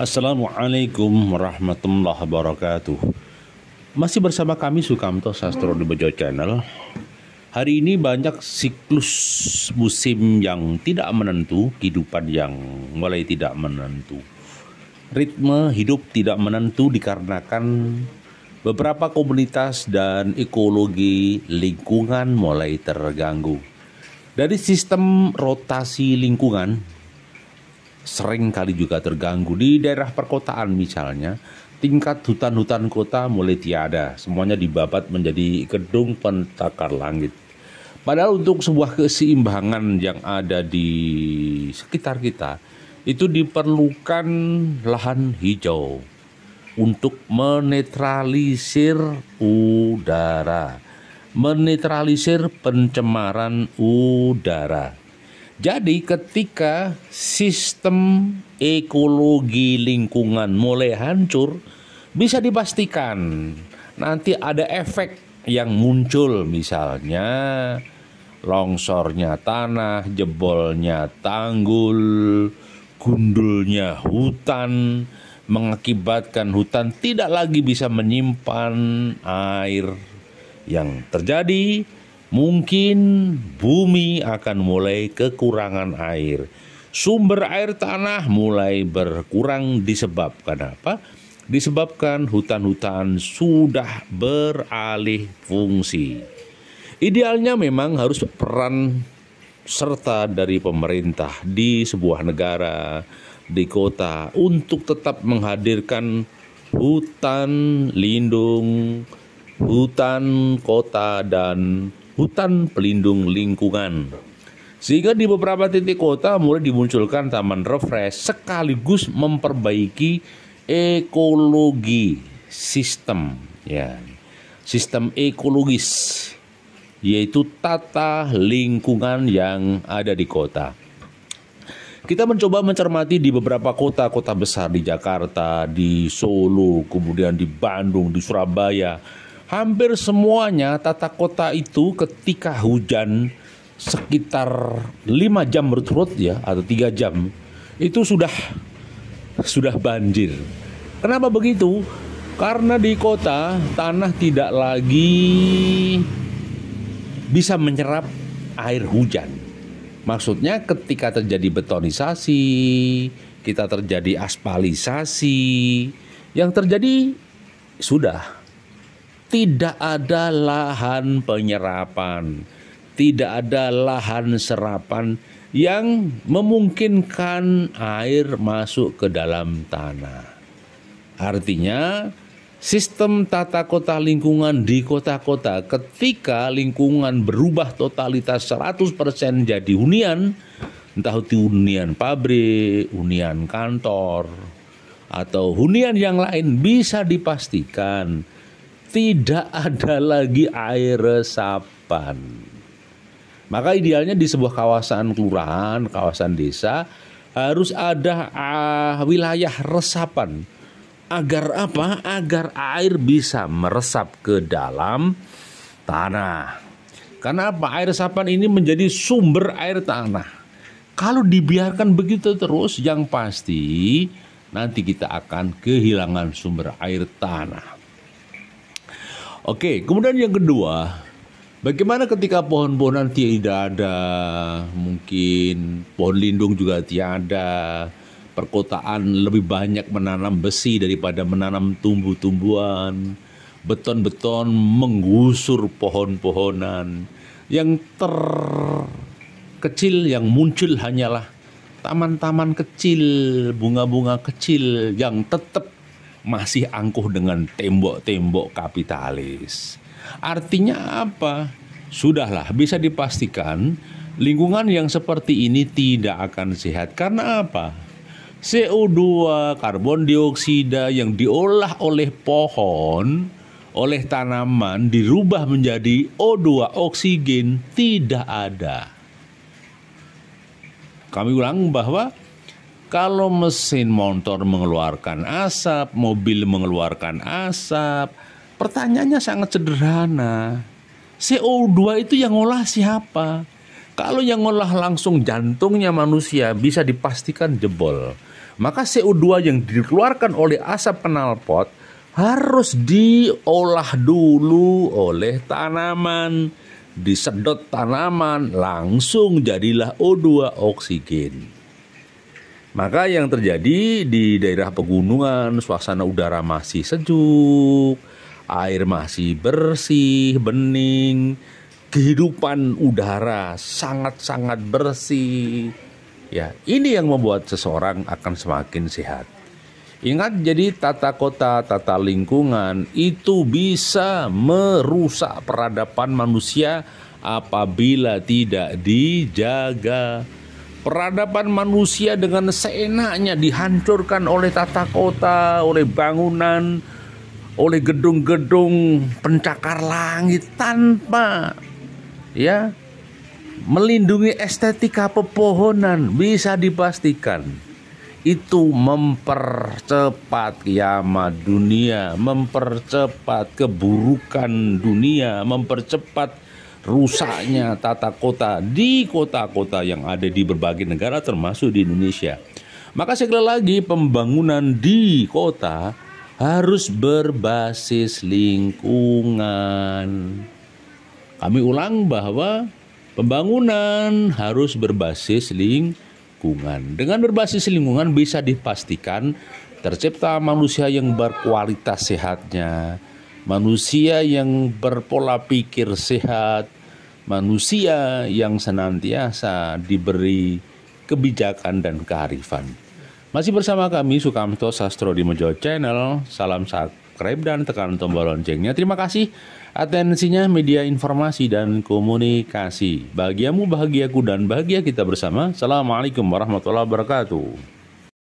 Assalamualaikum warahmatullahi wabarakatuh Masih bersama kami Sukamto Sastro di Bejo Channel Hari ini banyak siklus musim yang tidak menentu Kehidupan yang mulai tidak menentu Ritme hidup tidak menentu dikarenakan Beberapa komunitas dan ekologi lingkungan mulai terganggu dari sistem rotasi lingkungan sering kali juga terganggu di daerah perkotaan misalnya tingkat hutan-hutan kota mulai tiada semuanya dibabat menjadi gedung pentakar langit padahal untuk sebuah keseimbangan yang ada di sekitar kita itu diperlukan lahan hijau untuk menetralisir udara menetralisir pencemaran udara jadi ketika sistem ekologi lingkungan mulai hancur, bisa dipastikan nanti ada efek yang muncul misalnya longsornya tanah, jebolnya tanggul, gundulnya hutan mengakibatkan hutan tidak lagi bisa menyimpan air yang terjadi mungkin bumi akan mulai kekurangan air. Sumber air tanah mulai berkurang disebabkan apa? Disebabkan hutan-hutan sudah beralih fungsi. Idealnya memang harus peran serta dari pemerintah di sebuah negara, di kota untuk tetap menghadirkan hutan lindung, hutan kota dan hutan pelindung lingkungan. Sehingga di beberapa titik kota mulai dimunculkan taman refresh sekaligus memperbaiki ekologi sistem ya. Sistem ekologis yaitu tata lingkungan yang ada di kota. Kita mencoba mencermati di beberapa kota-kota besar di Jakarta, di Solo, kemudian di Bandung, di Surabaya, hampir semuanya tata kota itu ketika hujan sekitar 5 jam berturut ya atau tiga jam itu sudah sudah banjir. Kenapa begitu? Karena di kota tanah tidak lagi bisa menyerap air hujan. Maksudnya ketika terjadi betonisasi, kita terjadi aspalisasi, yang terjadi sudah tidak ada lahan penyerapan, tidak ada lahan serapan yang memungkinkan air masuk ke dalam tanah. Artinya, sistem tata kota lingkungan di kota-kota ketika lingkungan berubah totalitas 100% jadi hunian, entah itu hunian pabrik, hunian kantor, atau hunian yang lain bisa dipastikan tidak ada lagi air resapan. Maka idealnya di sebuah kawasan kelurahan, kawasan desa harus ada uh, wilayah resapan. Agar apa? Agar air bisa meresap ke dalam tanah. Karena apa? Air resapan ini menjadi sumber air tanah. Kalau dibiarkan begitu terus, yang pasti nanti kita akan kehilangan sumber air tanah. Oke, kemudian yang kedua, bagaimana ketika pohon-pohonan tidak ada, mungkin pohon lindung juga tiada, perkotaan lebih banyak menanam besi daripada menanam tumbuh-tumbuhan, beton-beton menggusur pohon-pohonan, yang terkecil yang muncul hanyalah taman-taman kecil, bunga-bunga kecil yang tetap masih angkuh dengan tembok-tembok kapitalis. Artinya apa? Sudahlah, bisa dipastikan lingkungan yang seperti ini tidak akan sehat. Karena apa? CO2, karbon dioksida yang diolah oleh pohon, oleh tanaman dirubah menjadi O2, oksigen tidak ada. Kami ulang bahwa kalau mesin motor mengeluarkan asap, mobil mengeluarkan asap, pertanyaannya sangat sederhana. CO2 itu yang ngolah siapa? Kalau yang ngolah langsung jantungnya manusia bisa dipastikan jebol. Maka CO2 yang dikeluarkan oleh asap knalpot harus diolah dulu oleh tanaman disedot tanaman langsung jadilah O2 oksigen. Maka yang terjadi di daerah pegunungan, suasana udara masih sejuk, air masih bersih, bening, kehidupan udara sangat-sangat bersih. Ya, ini yang membuat seseorang akan semakin sehat. Ingat jadi tata kota, tata lingkungan itu bisa merusak peradaban manusia apabila tidak dijaga. Peradaban manusia dengan seenaknya dihancurkan oleh tata kota, oleh bangunan, oleh gedung-gedung pencakar langit tanpa ya melindungi estetika pepohonan bisa dipastikan itu mempercepat kiamat dunia, mempercepat keburukan dunia, mempercepat rusaknya tata kota di kota-kota yang ada di berbagai negara termasuk di Indonesia. Maka sekali lagi pembangunan di kota harus berbasis lingkungan. Kami ulang bahwa pembangunan harus berbasis lingkungan. Dengan berbasis lingkungan bisa dipastikan tercipta manusia yang berkualitas sehatnya, manusia yang berpola pikir sehat, manusia yang senantiasa diberi kebijakan dan kearifan. Masih bersama kami Sukamto Sastro di Mojo Channel. Salam subscribe dan tekan tombol loncengnya. Terima kasih atensinya media informasi dan komunikasi. Bahagiamu, bahagiaku, dan bahagia kita bersama. Assalamualaikum warahmatullahi wabarakatuh.